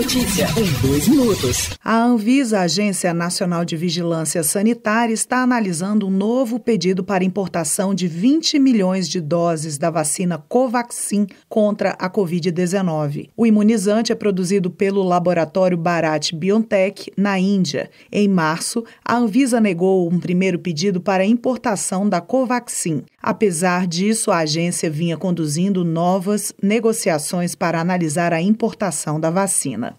notícia em dois minutos. A Anvisa, Agência Nacional de Vigilância Sanitária, está analisando um novo pedido para importação de 20 milhões de doses da vacina Covaxin contra a Covid-19. O imunizante é produzido pelo laboratório Bharat Biotech, na Índia. Em março, a Anvisa negou um primeiro pedido para importação da Covaxin. Apesar disso, a agência vinha conduzindo novas negociações para analisar a importação da vacina.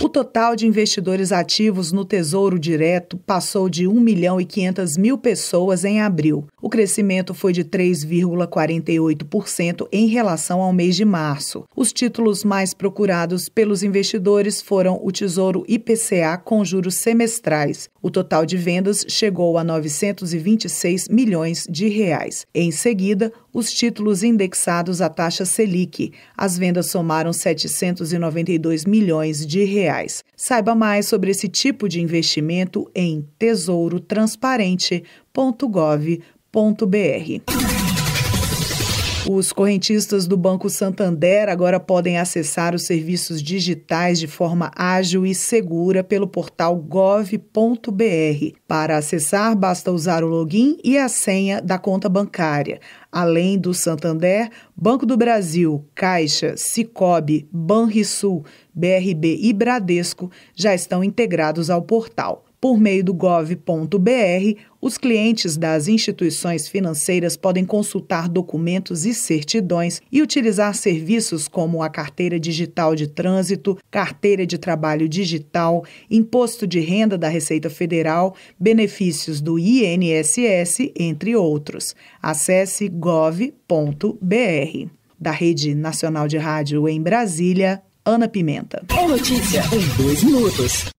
O total de investidores ativos no Tesouro Direto passou de 1 milhão e 500 mil pessoas em abril. O crescimento foi de 3,48% em relação ao mês de março. Os títulos mais procurados pelos investidores foram o Tesouro IPCA com juros semestrais, o total de vendas chegou a 926 milhões de reais. Em seguida, os títulos indexados à taxa Selic. As vendas somaram 792 milhões de reais. Saiba mais sobre esse tipo de investimento em tesourotransparente.gov.br. Os correntistas do Banco Santander agora podem acessar os serviços digitais de forma ágil e segura pelo portal gov.br. Para acessar, basta usar o login e a senha da conta bancária. Além do Santander, Banco do Brasil, Caixa, Cicobi, Banrisul, BRB e Bradesco já estão integrados ao portal. Por meio do gov.br, os clientes das instituições financeiras podem consultar documentos e certidões e utilizar serviços como a carteira digital de trânsito, carteira de trabalho digital, imposto de renda da Receita Federal, benefícios do INSS, entre outros. Acesse gov.br. Da Rede Nacional de Rádio em Brasília, Ana Pimenta. É notícia em dois minutos.